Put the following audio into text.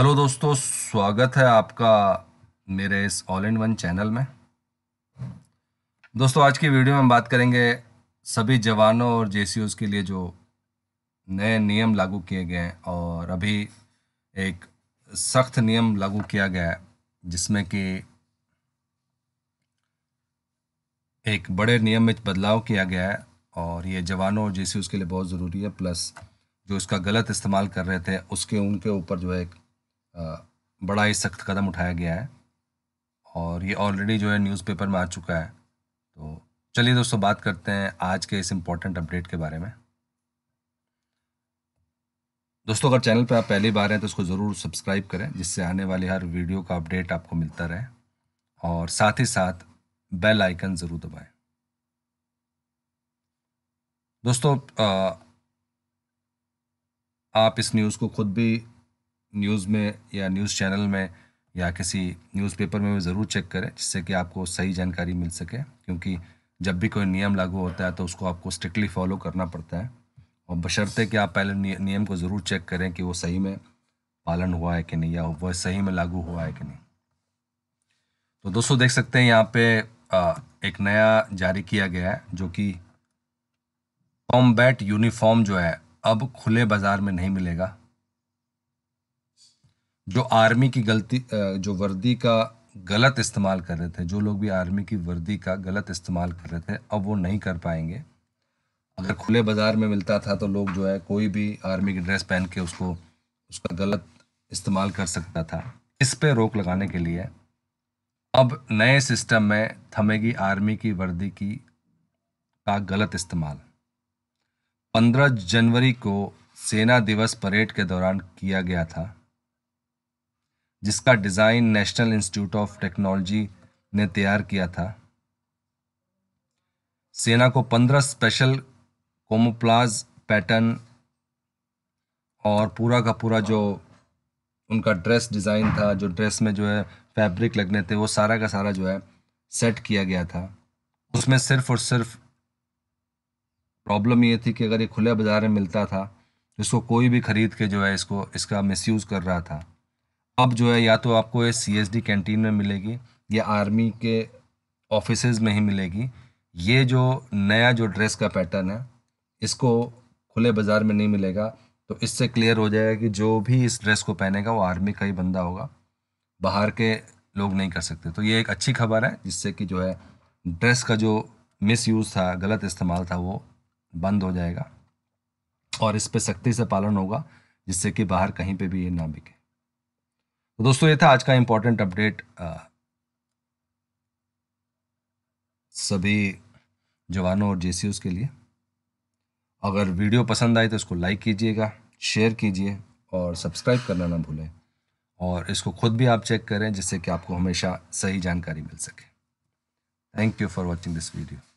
hello दोस्तों स्वागत है आपका मेरे इस ऑल इन वन चैनल में दोस्तों आज की वीडियो में हम बात करेंगे सभी जवानों और जे के लिए जो नए नियम लागू किए गए हैं और अभी एक सख्त नियम लागू किया गया है जिसमें कि एक बड़े नियम में बदलाव किया गया है और ये जवानों और जे के लिए बहुत ज़रूरी है प्लस जो इसका गलत इस्तेमाल कर रहे थे उसके उनके ऊपर जो है एक बड़ा ही सख्त कदम उठाया गया है और ये ऑलरेडी जो है न्यूज़पेपर में आ चुका है तो चलिए दोस्तों बात करते हैं आज के इस इम्पोर्टेंट अपडेट के बारे में दोस्तों अगर चैनल पर आप पहली बार हैं तो उसको ज़रूर सब्सक्राइब करें जिससे आने वाले हर वीडियो का अपडेट आपको मिलता रहे और साथ ही साथ बेल आइकन ज़रूर दबाएं दोस्तों आप इस न्यूज़ को खुद भी न्यूज़ में या न्यूज़ चैनल में या किसी न्यूज़पेपर में भी ज़रूर चेक करें जिससे कि आपको सही जानकारी मिल सके क्योंकि जब भी कोई नियम लागू होता है तो उसको आपको स्ट्रिक्टली फॉलो करना पड़ता है और बशर्ते कि आप पहले नियम को ज़रूर चेक करें कि वो सही में पालन हुआ है कि नहीं या वह सही में लागू हुआ है कि नहीं तो दोस्तों देख सकते हैं यहाँ पे एक नया जारी किया गया है जो कि कॉम्बैट यूनिफॉर्म जो है अब खुले बाज़ार में नहीं मिलेगा जो आर्मी की गलती जो वर्दी का गलत इस्तेमाल कर रहे थे जो लोग भी आर्मी की वर्दी का गलत इस्तेमाल कर रहे थे अब वो नहीं कर पाएंगे अगर खुले बाज़ार में मिलता था तो लोग जो है कोई भी आर्मी की ड्रेस पहन के उसको उसका गलत इस्तेमाल कर सकता था इस पे रोक लगाने के लिए अब नए सिस्टम में थमेगी आर्मी की वर्दी की का गलत इस्तेमाल 15 जनवरी को सेना दिवस परेड के दौरान किया गया था जिसका design national institute of technology ने तैयार किया था सेना को पंद्रह स्पेशल कोमोप्लाज पैटर्न और पूरा का पूरा जो उनका ड्रेस डिज़ाइन था जो ड्रेस में जो है फैब्रिक लगने थे वो सारा का सारा जो है सेट किया गया था उसमें सिर्फ और सिर्फ प्रॉब्लम ये थी कि अगर ये खुले बाज़ार में मिलता था इसको कोई भी ख़रीद के जो है इसको इसका मिसयूज़ कर रहा था अब जो है या तो आपको ये सी कैंटीन में मिलेगी या आर्मी के ऑफिस में ही मिलेगी ये जो नया जो ड्रेस का पैटर्न है इसको खुले बाज़ार में नहीं मिलेगा तो इससे क्लियर हो जाएगा कि जो भी इस ड्रेस को पहनेगा वो आर्मी का ही बंदा होगा बाहर के लोग नहीं कर सकते तो ये एक अच्छी खबर है जिससे कि जो है ड्रेस का जो मिस यूज़ था गलत इस्तेमाल था वो बंद हो जाएगा और इस पर सख्ती से पालन होगा जिससे कि बाहर कहीं पे भी ये ना बिके तो दोस्तों ये था आज का इम्पोर्टेंट अपडेट सभी जवानों और जे के लिए अगर वीडियो पसंद आए तो इसको लाइक कीजिएगा शेयर कीजिए और सब्सक्राइब करना ना भूलें और इसको खुद भी आप चेक करें जिससे कि आपको हमेशा सही जानकारी मिल सके thank you for watching this video